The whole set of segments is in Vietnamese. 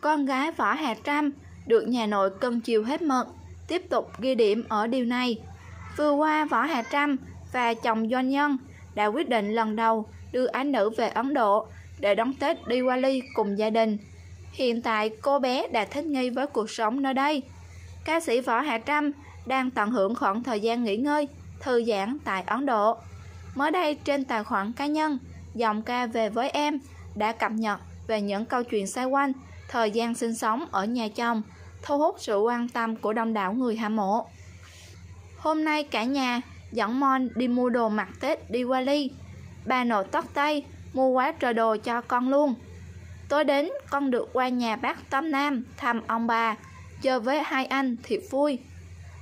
con gái Võ Hà Trâm được nhà nội cân chiều hết mực, tiếp tục ghi điểm ở điều này. Vừa qua Võ Hà Trâm và chồng doanh nhân đã quyết định lần đầu đưa ánh nữ về Ấn Độ để đón Tết đi ly cùng gia đình. Hiện tại cô bé đã thích nghi với cuộc sống nơi đây. Ca sĩ Võ hà Trâm đang tận hưởng khoảng thời gian nghỉ ngơi, thư giãn tại Ấn Độ. Mới đây trên tài khoản cá nhân, dòng ca về với em đã cập nhật về những câu chuyện xoay quanh thời gian sinh sống ở nhà chồng, thu hút sự quan tâm của đông đảo người hâm mộ. Hôm nay cả nhà dẫn Mon đi mua đồ mặc Tết đi ly Bà nội tóc tay mua quá trời đồ cho con luôn. Tối đến, con được qua nhà bác Tâm Nam thăm ông bà, chơi với hai anh thiệt vui.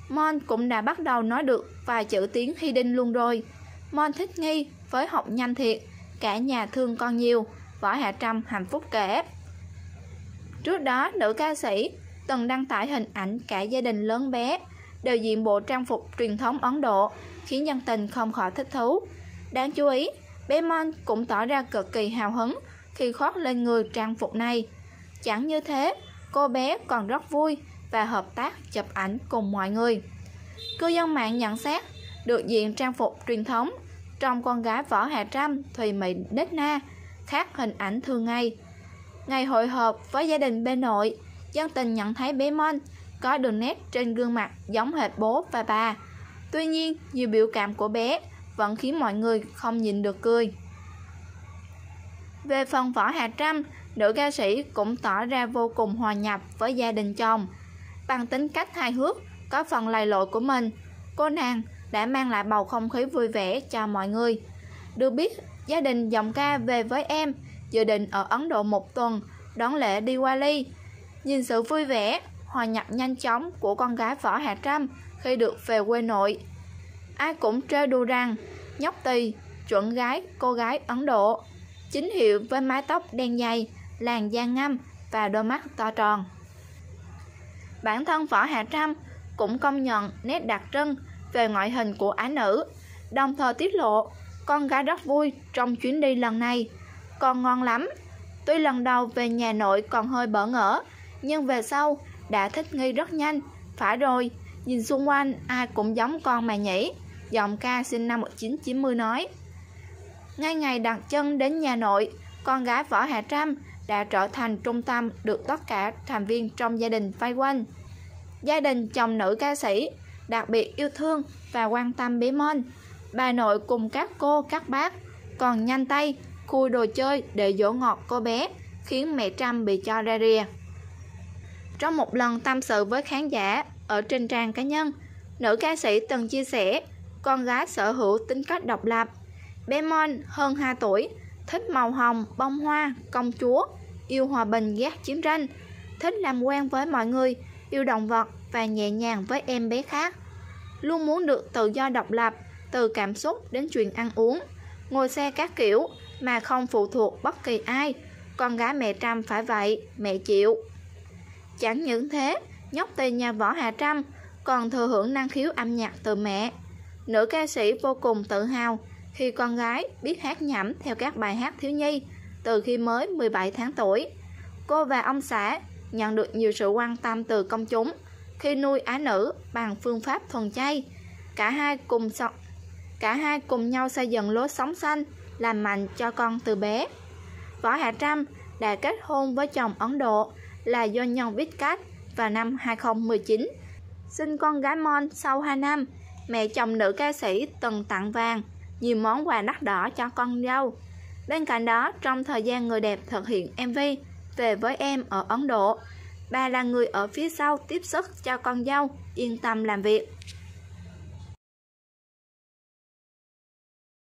Mon cũng đã bắt đầu nói được vài chữ tiếng Hy đinh luôn rồi. Mon thích nghi với học nhanh thiệt, cả nhà thương con nhiều, Võ Hạ Trâm hạnh phúc kể. Trước đó, nữ ca sĩ từng đăng tải hình ảnh cả gia đình lớn bé đều diện bộ trang phục truyền thống Ấn Độ, khiến dân tình không khỏi thích thú. Đáng chú ý, bé Mon cũng tỏ ra cực kỳ hào hứng khi khoác lên người trang phục này. Chẳng như thế, cô bé còn rất vui và hợp tác chụp ảnh cùng mọi người. Cư dân mạng nhận xét được diện trang phục truyền thống trong con gái Võ Hà Trâm, Thùy mị Nết Na khác hình ảnh thường ngày. Ngày hội họp với gia đình bên nội, dân tình nhận thấy bé Mon có đường nét trên gương mặt giống hệt bố và bà. Tuy nhiên, nhiều biểu cảm của bé vẫn khiến mọi người không nhìn được cười. Về phần Võ Hà Trâm, nữ ca sĩ cũng tỏ ra vô cùng hòa nhập với gia đình chồng. Bằng tính cách hài hước, có phần lầy lội của mình, cô nàng đã mang lại bầu không khí vui vẻ cho mọi người. Được biết, gia đình dòng ca về với em dự định ở Ấn Độ một tuần, đón lễ Diwali. Nhìn sự vui vẻ, hòa nhập nhanh chóng của con gái Võ Hạ Trâm khi được về quê nội. Ai cũng trêu đùa rằng, nhóc tỳ, chuẩn gái, cô gái Ấn Độ, chính hiệu với mái tóc đen dày, làn da ngăm và đôi mắt to tròn. Bản thân Võ Hạ Trâm cũng công nhận nét đặc trưng về ngoại hình của á nữ, đồng thời tiết lộ con gái rất vui trong chuyến đi lần này còn ngon lắm. Tuy lần đầu về nhà nội còn hơi bỡ ngỡ, nhưng về sau đã thích nghi rất nhanh. Phải rồi, nhìn xung quanh ai cũng giống con mà nhỉ, giọng ca sinh năm 1990 nói. Ngay ngày đặt chân đến nhà nội, con gái Võ Hạ Trâm đã trở thành trung tâm được tất cả thành viên trong gia đình vây quanh. Gia đình chồng nữ ca sĩ đặc biệt yêu thương và quan tâm bé Mon. Bà nội cùng các cô, các bác còn nhanh tay khui đồ chơi để dỗ ngọt cô bé, khiến mẹ Trâm bị cho ra rìa. Trong một lần tâm sự với khán giả ở trên trang cá nhân, nữ ca sĩ từng chia sẻ con gái sở hữu tính cách độc lập. Bé Mon hơn 2 tuổi, thích màu hồng, bông hoa, công chúa, yêu hòa bình ghét chiến tranh, thích làm quen với mọi người, yêu động vật và nhẹ nhàng với em bé khác. Luôn muốn được tự do độc lập, từ cảm xúc đến chuyện ăn uống, ngồi xe các kiểu, mà không phụ thuộc bất kỳ ai con gái mẹ trăm phải vậy mẹ chịu chẳng những thế nhóc tên nhà võ hà trăm còn thừa hưởng năng khiếu âm nhạc từ mẹ nữ ca sĩ vô cùng tự hào khi con gái biết hát nhẩm theo các bài hát thiếu nhi từ khi mới 17 tháng tuổi. Cô và ông xã nhận được nhiều sự quan tâm từ công chúng khi nuôi á nữ bằng phương pháp thuần chay. Cả hai cùng so cả hai cùng nhau xây dựng lối sống xanh làm mạnh cho con từ bé. Võ Hạ Trâm đã kết hôn với chồng Ấn Độ là Doanh nhân Vitkat vào năm 2019. Sinh con gái Mon sau 2 năm, mẹ chồng nữ ca sĩ từng tặng vàng, nhiều món quà đắt đỏ cho con dâu. Bên cạnh đó, trong thời gian người đẹp thực hiện MV về với em ở Ấn Độ, bà là người ở phía sau tiếp sức cho con dâu yên tâm làm việc.